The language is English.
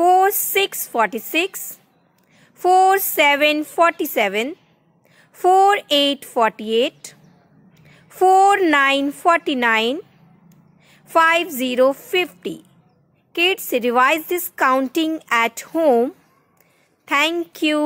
4 eight forty-eight, four nine forty-nine, five zero fifty. Kids, revise this counting at home. Thank you.